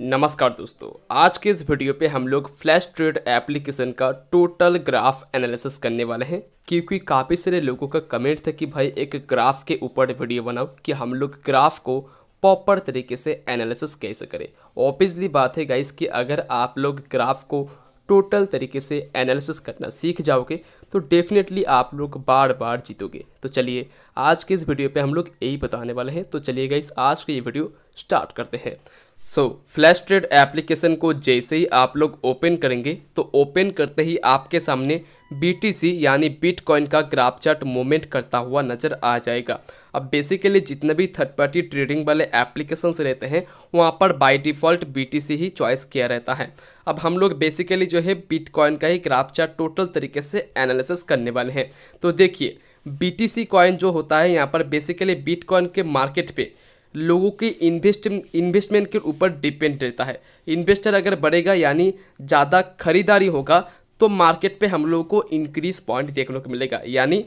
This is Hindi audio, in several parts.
नमस्कार दोस्तों आज के इस वीडियो पे हम लोग फ्लैश ट्रेड एप्लीकेशन का टोटल ग्राफ एनालिसिस करने वाले हैं क्योंकि काफ़ी सारे लोगों का कमेंट था कि भाई एक ग्राफ के ऊपर वीडियो बनाओ कि हम लोग ग्राफ को प्रॉपर तरीके से एनालिसिस कैसे करें ऑब्वियसली बात है गाइस कि अगर आप लोग ग्राफ को टोटल तरीके से एनालिसिस करना सीख जाओगे तो डेफिनेटली आप लोग बार बार जीतोगे तो चलिए आज के इस वीडियो पे हम लोग यही बताने वाले हैं तो चलिए गाइस आज का ये वीडियो स्टार्ट करते हैं सो फ्लैश ट्रेड एप्लीकेशन को जैसे ही आप लोग ओपन करेंगे तो ओपन करते ही आपके सामने BTC यानी बिटकॉइन का ग्राफ चार्ट मूवमेंट करता हुआ नज़र आ जाएगा अब बेसिकली जितने भी थर्ड पार्टी ट्रेडिंग वाले एप्लीकेशंस रहते हैं वहाँ पर बाय डिफ़ॉल्ट BTC ही चॉइस किया रहता है अब हम लोग बेसिकली जो है बिटकॉइन का ही ग्राफ चार्ट टोटल तरीके से एनालिसिस करने वाले हैं तो देखिए BTC कॉइन जो होता है यहाँ पर बेसिकली बिटकॉइन के मार्केट पर लोगों के इन्वेस्ट इन्वेस्टमेंट के ऊपर डिपेंड रहता है इन्वेस्टर अगर बढ़ेगा यानी ज़्यादा खरीदारी होगा तो मार्केट पे हम लोगों को इंक्रीज पॉइंट देखने को मिलेगा यानी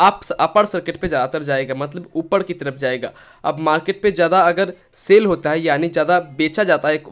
आप अपर सर्किट पे ज़्यादातर जाएगा मतलब ऊपर की तरफ जाएगा अब मार्केट पे ज़्यादा अगर सेल होता है यानी ज़्यादा बेचा जाता है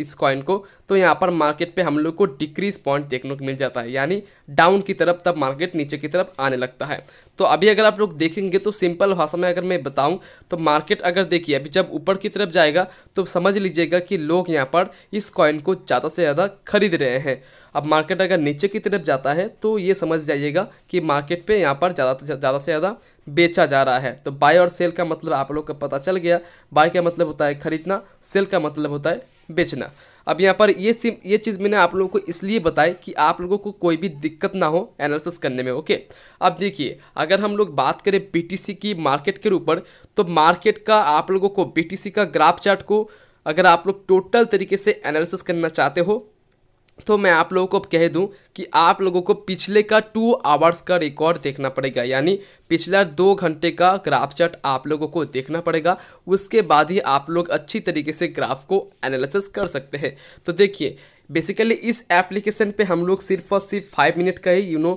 इस कॉइन को तो यहाँ पर मार्केट पे हम लोग को डिक्रीज पॉइंट देखने को मिल जाता है यानी डाउन की तरफ तब मार्केट नीचे की तरफ आने लगता है तो अभी अगर आप लोग देखेंगे तो सिंपल भाषा में अगर मैं बताऊँ तो मार्केट अगर देखिए अभी जब ऊपर की तरफ जाएगा तो समझ लीजिएगा कि लोग यहाँ पर इस कॉइन को ज़्यादा से ज़्यादा खरीद रहे हैं अब मार्केट अगर नीचे की तरफ जाता है तो ये समझ जाइएगा कि मार्केट पे यहाँ पर ज़्यादा ज़्यादा से ज़्यादा बेचा जा रहा है तो बाय और सेल का मतलब आप लोग को पता चल गया बाय का मतलब होता है खरीदना सेल का मतलब होता है बेचना अब यहाँ पर ये सिम ये चीज़ मैंने आप लोगों को इसलिए बताई कि आप लोगों को कोई भी दिक्कत ना हो एनालिसिस करने में ओके अब देखिए अगर हम लोग बात करें बीटीसी की मार्केट के ऊपर तो मार्केट का आप लोगों को बीटीसी का ग्राफ चार्ट को अगर आप लोग टोटल तरीके से एनालिसिस करना चाहते हो तो मैं आप लोगों को कह दूं कि आप लोगों को पिछले का टू आवर्स का रिकॉर्ड देखना पड़ेगा यानी पिछला दो घंटे का ग्राफ चार्ट आप लोगों को देखना पड़ेगा उसके बाद ही आप लोग अच्छी तरीके से ग्राफ को एनालिसिस कर सकते हैं तो देखिए बेसिकली इस एप्लीकेशन पे हम लोग सिर्फ और सिर्फ फाइव मिनट का ही यू नो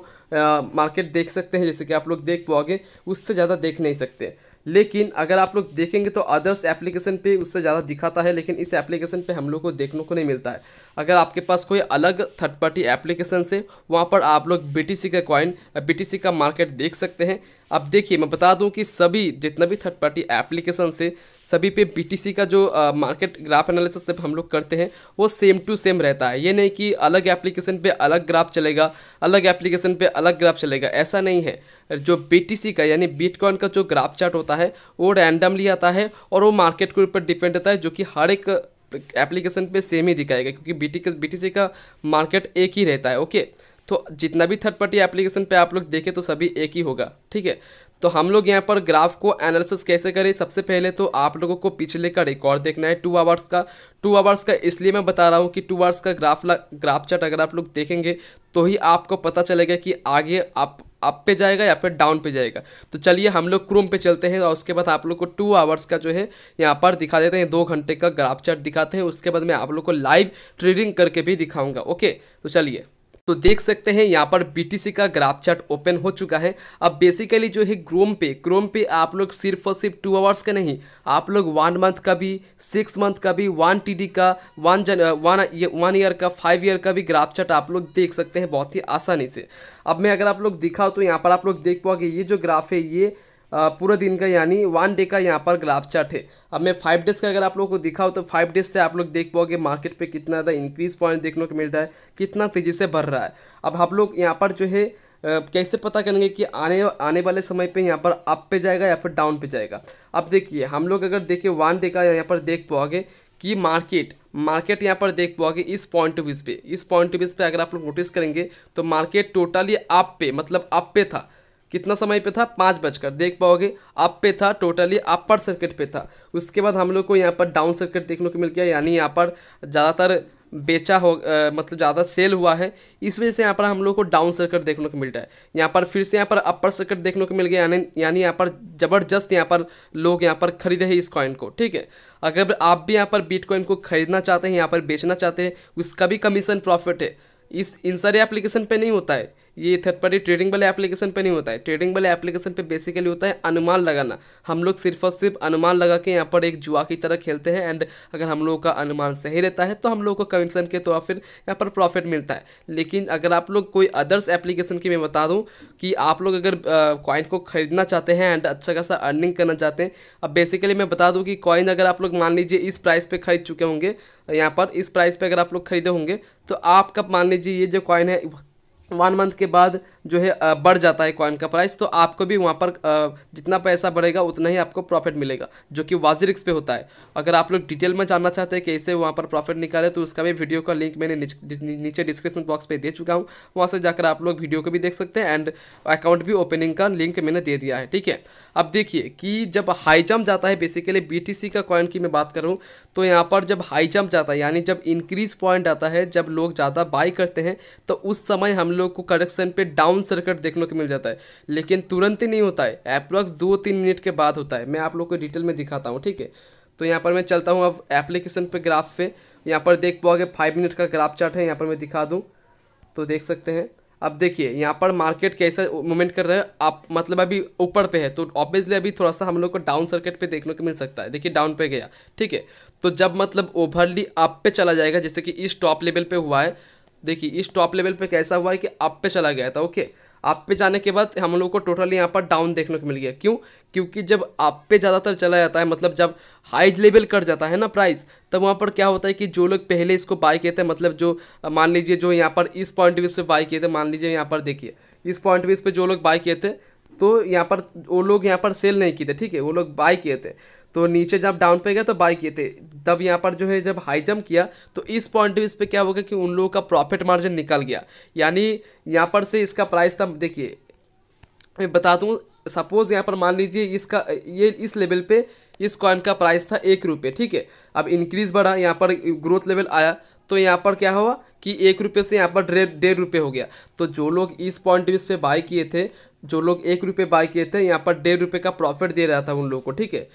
मार्केट देख सकते हैं जैसे कि आप लोग देख पाओगे उससे ज़्यादा देख नहीं सकते लेकिन अगर आप लोग देखेंगे तो अदर्स एप्लीकेशन पे उससे ज़्यादा दिखाता है लेकिन इस एप्लीकेशन पे हम लोग को देखने को नहीं मिलता है अगर आपके पास कोई अलग थर्ड पार्टी एप्लीकेशन से वहाँ पर आप लोग बी का कॉइन बी का मार्केट देख सकते हैं अब देखिए मैं बता दूं कि सभी जितना भी थर्ड पार्टी एप्लीकेशन से सभी पे बी का जो आ, मार्केट ग्राफ एनालिसिस हम लोग करते हैं वो सेम टू सेम रहता है ये नहीं कि अलग एप्लीकेशन पे अलग ग्राफ चलेगा अलग एप्लीकेशन पे अलग ग्राफ चलेगा ऐसा नहीं है जो बीटीसी का यानी बिटकॉइन का जो ग्राफ चार्ट होता है वो रैंडमली आता है और वो मार्केट के ऊपर डिपेंड रहता है जो कि हर एक एप्लीकेशन पे सेम ही दिखाएगा क्योंकि बी टी का मार्केट एक ही रहता है ओके तो जितना भी थर्ड पार्टी एप्लीकेशन पे आप लोग देखें तो सभी एक ही होगा ठीक है तो हम लोग यहाँ पर ग्राफ को एनालिसिस कैसे करें सबसे पहले तो आप लोगों को पिछले का रिकॉर्ड देखना है टू आवर्स का टू आवर्स का इसलिए मैं बता रहा हूँ कि टू आवर्स का ग्राफ ग्राफ चार्ट अगर आप लोग देखेंगे तो ही आपको पता चलेगा कि आगे आप अप पे जाएगा या फिर डाउन पे जाएगा तो चलिए हम लोग क्रोम पे चलते हैं और उसके बाद आप लोग को टू आवर्स का जो है यहाँ पर दिखा देते हैं दो घंटे का ग्राफ चार्ट दिखाते हैं उसके बाद मैं आप लोग को लाइव ट्रेडिंग करके भी दिखाऊंगा ओके तो चलिए तो देख सकते हैं यहाँ पर बी का ग्राफ चार्ट ओपन हो चुका है अब बेसिकली जो है क्रोम पे क्रोम पे आप लोग सिर्फ और सिर्फ टू आवर्स का नहीं आप लोग वन मंथ का भी सिक्स मंथ का भी वन टी का वन जन वन वन ईयर का फाइव ईयर का भी ग्राफ चार्ट आप लोग देख सकते हैं बहुत ही आसानी से अब मैं अगर आप लोग दिखाऊँ तो यहाँ पर आप लोग देख पाओगे ये जो ग्राफ है ये पूरे दिन का यानी वन डे का यहाँ पर ग्राफ चार्ट है अब मैं फाइव डेज़ का अगर आप लोग को दिखाऊँ तो फाइव डेज़ से आप लोग देख पाओगे मार्केट पे कितना ज़्यादा इंक्रीज पॉइंट देखने को मिल रहा है कितना तेज़ी से बढ़ रहा है अब हम लोग यहाँ पर जो है कैसे पता करेंगे कि आने आने वाले समय पे यहाँ पर अप पे जाएगा या फिर डाउन पे जाएगा अब देखिए हम लोग अगर देखिए वन डे का यहाँ पर देख पाओगे कि मार्केट मार्केट यहाँ पर देख पाओगे इस पॉइंट ऑफ व्यूज पे इस पॉइंट ऑफ व्यूज पे अगर आप लोग नोटिस करेंगे तो मार्केट टोटली अप पे मतलब अप पे था कितना समय पे था पाँच बजकर देख पाओगे अप पे था टोटली अपर सर्किट पे था उसके बाद हम लोग को यहाँ पर डाउन सर्किट देखने को मिल गया यानी यहाँ पर ज़्यादातर बेचा हो आ, मतलब ज़्यादा सेल हुआ है इस वजह से यहाँ पर हम लोग को डाउन सर्किट देखने को मिल रहा है यहाँ पर फिर से यहाँ पर अपर सर्किट देखने को मिल गया यानी यानी यहाँ पर ज़बरदस्त यहाँ पर लोग यहाँ पर खरीदे हैं इस कॉइन को ठीक है अगर आप भी यहाँ पर बिटकॉइन को खरीदना चाहते हैं यहाँ पर बेचना चाहते हैं उसका भी कमीशन प्रॉफिट है इस इन सारे एप्लीकेशन पर नहीं होता है ये थर्ड पार्टी ट्रेडिंग वाले एप्लीकेशन पे नहीं होता है ट्रेडिंग वाले एप्लीकेशन पे बेसिकली होता है अनुमान लगाना हम लोग सिर्फ और सिर्फ अनुमान लगा के यहाँ पर एक जुआ की तरह खेलते हैं एंड अगर हम लोगों का अनुमान सही रहता है तो हम लोगों को कमीशन के तौर तो फिर यहाँ पर प्रॉफिट मिलता है लेकिन अगर आप लोग कोई अदर्स एप्लीकेशन की मैं बता दूँ कि आप लोग अगर कॉइन को खरीदना चाहते हैं एंड अच्छा खासा अर्निंग करना चाहते हैं अब बेसिकली मैं बता दूँ कि कॉइन अगर आप लोग मान लीजिए इस प्राइस पर खरीद चुके होंगे यहाँ पर इस प्राइस पर अगर आप लोग खरीदे होंगे तो आपका मान लीजिए ये जो कॉइन है वन मंथ के बाद जो है बढ़ जाता है कॉइन का प्राइस तो आपको भी वहाँ पर जितना पैसा बढ़ेगा उतना ही आपको प्रॉफिट मिलेगा जो कि वाजिरिक्स पे होता है अगर आप लोग डिटेल में जानना चाहते हैं कैसे वहाँ पर प्रॉफिट निकाले तो उसका भी वीडियो का लिंक मैंने नीचे डिस्क्रिप्शन बॉक्स पर दे चुका हूँ वहाँ से जाकर आप लोग वीडियो को भी देख सकते हैं एंड अकाउंट भी ओपनिंग का लिंक मैंने दे दिया है ठीक है अब देखिए कि जब हाई जम्प जाता है बेसिकली बी का कॉइन की मैं बात करूँ तो यहाँ पर जब हाई जम्प जाता है यानी जब इंक्रीज पॉइंट आता है जब लोग ज़्यादा बाई करते हैं तो उस समय हम लोग लोग को करेक्शन पे डाउन सर्किट देखने को मिल जाता है लेकिन तुरंत ही नहीं होता है एप्रोक्स दो तीन मिनट के बाद होता है मैं आप लोग को डिटेल में दिखाता हूँ ठीक है तो यहाँ पर मैं चलता हूँ अब एप्लीकेशन पर ग्राफ पे यहाँ पर देख पाओगे फाइव मिनट का ग्राफ चार्ट है यहाँ पर मैं दिखा दूँ तो देख सकते हैं अब देखिए यहाँ पर मार्केट कैसा मूवमेंट कर रहा है आप मतलब अभी ऊपर पे है तो ऑब्वियसली अभी थोड़ा सा हम लोग को डाउन सर्किट पे देखने को मिल सकता है देखिए डाउन पे गया ठीक है तो जब मतलब ओवरली अप पे चला जाएगा जैसे कि इस टॉप लेवल पे हुआ है देखिए इस टॉप लेवल पे कैसा हुआ है कि आप पे चला गया था ओके आप पे जाने के बाद हम लोग को टोटली यहाँ पर डाउन देखने को मिल गया क्यों क्योंकि जब आप पे ज़्यादातर चला जाता है मतलब जब हाई लेवल कर जाता है ना प्राइस तब वहाँ पर क्या होता है कि जो लोग पहले इसको बाय किए थे मतलब जो मान लीजिए जो यहाँ पर इस पॉइंट व्यूज पर बाय किए थे मान लीजिए यहाँ पर देखिए इस पॉइंट व्यूज़ पर जो लोग बाय किए थे तो यहाँ पर वो लोग यहाँ पर सेल नहीं किए थे ठीक है वो लोग बाय किए थे तो नीचे जब डाउन पे गया तो बाई किए थे तब यहाँ पर जो है जब हाई जंप किया तो इस पॉइंट ऑफ पे क्या हो गया कि उन लोगों का प्रॉफिट मार्जिन निकल गया यानी यहाँ पर से इसका प्राइस था देखिए मैं बता दूँ सपोज़ यहाँ पर मान लीजिए इसका ये इस लेवल पे इस कॉइन का प्राइस था एक रुपये ठीक है अब इंक्रीज़ बढ़ा यहाँ पर ग्रोथ लेवल आया तो यहाँ पर क्या हुआ कि एक रुपये से यहाँ पर डेढ़ डेढ़ रुपये हो गया तो जो लोग इस पॉइंट ऑफ पे बाई किए थे जो लोग एक रुपये बाई किए थे यहाँ पर डेढ़ रुपये का प्रॉफिट दे रहा था उन लोगों को ठीक है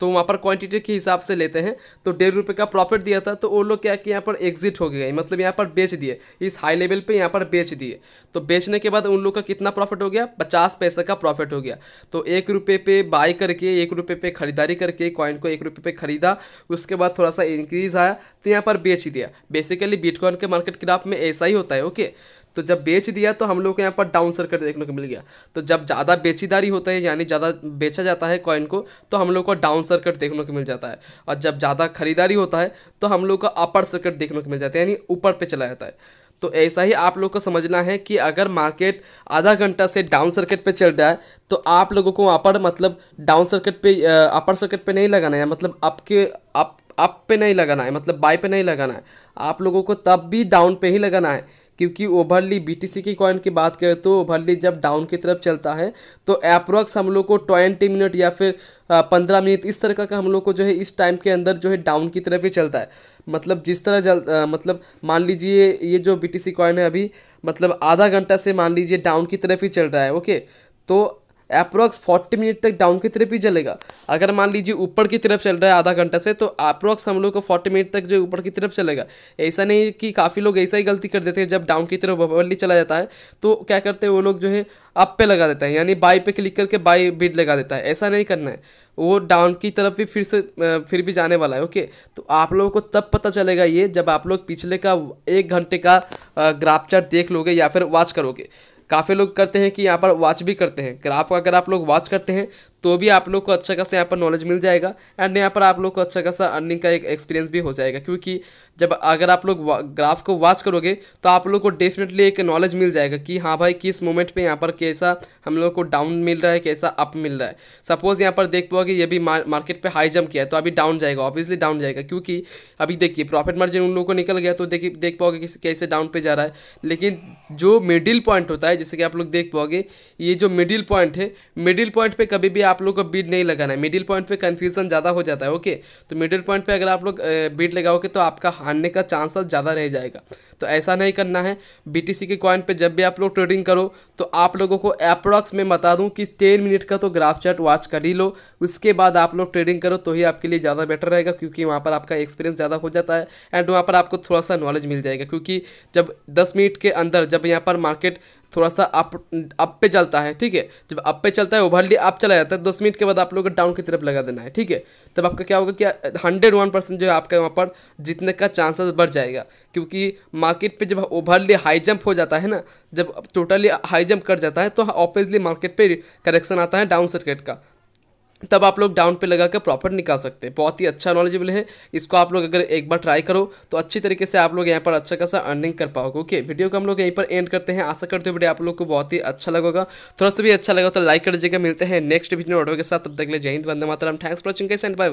तो वहाँ पर क्वांटिटी के हिसाब से लेते हैं तो डेढ़ रुपये का प्रॉफिट दिया था तो वो लोग क्या कि यहाँ पर एग्जिट हो गया मतलब यहाँ पर बेच दिए इस हाई लेवल पे यहाँ पर बेच दिए तो बेचने के बाद उन लोग का कितना प्रॉफिट हो गया पचास पैसे का प्रॉफिट हो गया तो एक रुपये पे बाई करके एक रुपये पे ख़रीदारी करके कॉइन को एक रुपये पे ख़रीदा उसके बाद थोड़ा सा इंक्रीज़ आया तो यहाँ पर बेच दिया बेसिकली बिटकॉइन के मार्केट ग्राफ में ऐसा ही होता है ओके तो जब बेच दिया तो हम लोग को यहाँ पर डाउन सर्कट देखने को मिल गया तो जब ज़्यादा बेचीदारी होता है यानी ज़्यादा बेचा जाता है कॉइन को तो हम लोग को डाउन सर्कट देखने को मिल जाता है और जब ज़्यादा खरीदारी होता है तो हम लोग को अपर सर्कट देखने को मिल जाता है यानी ऊपर पर चला जाता है तो ऐसा ही आप लोग को समझना है कि अगर मार्केट आधा घंटा से डाउन सर्किट पे चल रहा है तो आप लोगों को वहाँ पर मतलब डाउन सर्किट पे अपर सर्किट पे नहीं लगाना है मतलब के अप अप पे नहीं लगाना है मतलब बाय पे नहीं लगाना है आप लोगों को तब भी डाउन पे ही लगाना है क्योंकि ओवरली बीटीसी की कॉइन की बात करें तो ओवरली जब डाउन की तरफ चलता है तो अप्रोक्स हम लोग को ट्वेंटी मिनट या फिर पंद्रह मिनट इस तरह का हम लोग को जो है इस टाइम के अंदर जो है डाउन की तरफ ही चलता है मतलब जिस तरह जल आ, मतलब मान लीजिए ये जो सी कॉइन है अभी मतलब आधा घंटा से मान लीजिए डाउन की तरफ ही चल रहा है ओके तो अप्रोक्स फोर्टी मिनट तक डाउन की तरफ ही चलेगा अगर मान लीजिए ऊपर की तरफ चल रहा है आधा घंटा से तो अप्रोक्स हम लोग को फोर्टी मिनट तक जो ऊपर की तरफ चलेगा ऐसा नहीं कि काफ़ी लोग ऐसा ही गलती कर देते हैं जब डाउन की तरफ बबली चला जाता है तो क्या करते हैं वो लोग जो है अप पे लगा देता है यानी बाई पे क्लिक करके बाई बिड लगा देता है ऐसा नहीं करना है वो डाउन की तरफ भी फिर से फिर भी जाने वाला है ओके तो आप लोगों को तब पता चलेगा ये जब आप लोग पिछले का एक घंटे का ग्राफ चार्ट देख लोगे या फिर वॉच करोगे काफ़ी लोग करते हैं कि यहाँ पर वॉच भी करते हैं अगर आप अगर आप लोग वॉच करते हैं तो भी आप लोग को अच्छा खासा यहाँ पर नॉलेज मिल जाएगा एंड यहाँ पर आप लोग को अच्छा खासा अर्निंग का एक एक्सपीरियंस भी हो जाएगा क्योंकि जब अगर आप लोग ग्राफ को वॉच करोगे तो आप लोग को डेफिनेटली एक नॉलेज मिल जाएगा कि हाँ भाई किस मोमेंट पे यहाँ पर कैसा हम लोग को डाउन मिल रहा है कैसा अप मिल रहा है सपोज़ यहाँ पर देख पाओगे ये भी मार्केट पर हाई जंप किया है तो अभी डाउन जाएगा ऑब्वियसली डाउन जाएगा क्योंकि अभी देखिए प्रॉफिट मार्जिन उन लोगों को निकल गया तो देखिए देख पाओगे कैसे डाउन पे जा रहा है लेकिन जो मिडिल पॉइंट होता है जैसे कि आप लोग देख पाओगे ये जो मिडिल पॉइंट है मिडिल पॉइंट पर कभी भी आप लोग को बीड नहीं लगाना है मिडिल पॉइंट पे कन्फ्यूजन ज़्यादा हो जाता है ओके तो मिडिल पॉइंट पे अगर आप लोग बीड लगाओगे तो आपका हारने का चांसेस ज़्यादा रह जाएगा तो ऐसा नहीं करना है बी के कॉइन पर जब भी आप लोग ट्रेडिंग करो तो आप लोगों को अप्रॉक्स मैं बता दूँ कि तेन मिनट का तो ग्राफ चार्ट वॉच कर ही लो उसके बाद आप लोग ट्रेडिंग करो तो ही आपके लिए ज़्यादा बेटर रहेगा क्योंकि वहाँ पर आपका एक्सपीरियंस ज़्यादा हो जाता है एंड वहाँ पर आपको थोड़ा सा नॉलेज मिल जाएगा क्योंकि जब दस मिनट के अंदर जब यहाँ पर मार्केट थोड़ा सा अप अप पे चलता है ठीक है जब अप पे चलता है ओवरली अप चला जाता है दस मिनट के बाद आप लोग डाउन की तरफ लगा देना है ठीक है तब आपका क्या होगा कि हंड्रेड वन परसेंट जो है आपका वहाँ पर जीतने का चांसेस बढ़ जाएगा क्योंकि मार्केट पे जब ओवरली हाई जंप हो जाता है ना जब टोटली हाई जंप कर जाता है तो ऑब्वियसली मार्केट पर करेक्शन आता है डाउन सर्किट का तब आप लोग डाउन पे लगा कर प्रॉफिट निकाल सकते हैं बहुत ही अच्छा नॉलेजेबल है इसको आप लोग अगर एक बार ट्राई करो तो अच्छी तरीके से आप लोग यहाँ पर अच्छा खासा अर्निंग कर पाओगे ओके वीडियो को हम लोग यहीं पर एंड करते हैं आशा करते हो वीडियो आप लोग को बहुत ही अच्छा लगेगा थोड़ा सा भी अच्छा लगा तो लाइक कर दीजिएगा मिलते हैं नेक्स्ट वीडियो ऑडियो के साथ तब तक ले जय हिंद वंदे मातरम thanks for watching and bye